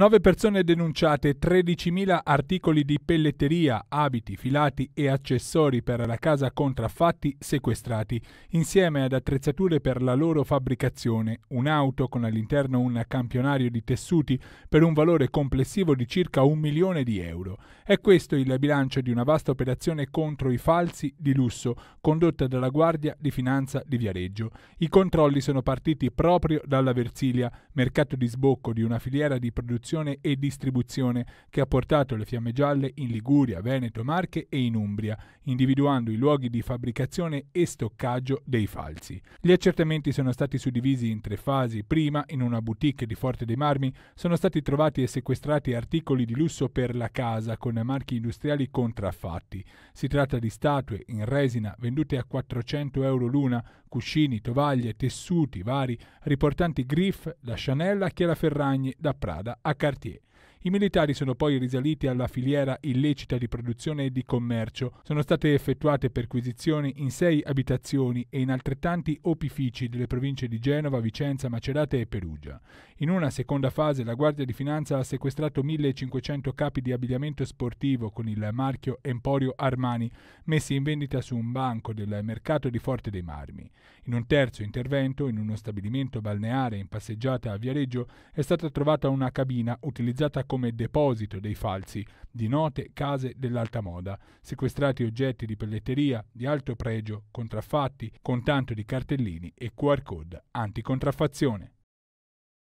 9 persone denunciate, 13.000 articoli di pelletteria, abiti, filati e accessori per la casa contraffatti sequestrati, insieme ad attrezzature per la loro fabbricazione, un'auto con all'interno un campionario di tessuti per un valore complessivo di circa un milione di euro. È questo il bilancio di una vasta operazione contro i falsi di lusso condotta dalla Guardia di Finanza di Viareggio. I controlli sono partiti proprio dalla Versilia, mercato di sbocco di una filiera di produzione produzione e distribuzione che ha portato le fiamme gialle in Liguria, Veneto, Marche e in Umbria, individuando i luoghi di fabbricazione e stoccaggio dei falsi. Gli accertamenti sono stati suddivisi in tre fasi. Prima, in una boutique di Forte dei Marmi, sono stati trovati e sequestrati articoli di lusso per la casa con marchi industriali contraffatti. Si tratta di statue in resina vendute a 400 euro l'una cuscini, tovaglie, tessuti vari riportanti Griff da Chanel a Chiara Ferragni, da Prada a Cartier. I militari sono poi risaliti alla filiera illecita di produzione e di commercio. Sono state effettuate perquisizioni in sei abitazioni e in altrettanti opifici delle province di Genova, Vicenza, Macerata e Perugia. In una seconda fase la Guardia di Finanza ha sequestrato 1500 capi di abbigliamento sportivo con il marchio Emporio Armani, messi in vendita su un banco del mercato di Forte dei Marmi. In un terzo intervento, in uno stabilimento balneare in passeggiata a Viareggio, è stata trovata una cabina utilizzata come deposito dei falsi di note case dell'alta moda, sequestrati oggetti di pelletteria di alto pregio, contraffatti, con tanto di cartellini e QR code anticontraffazione.